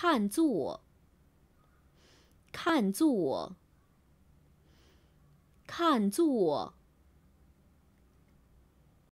看座，看座，看座。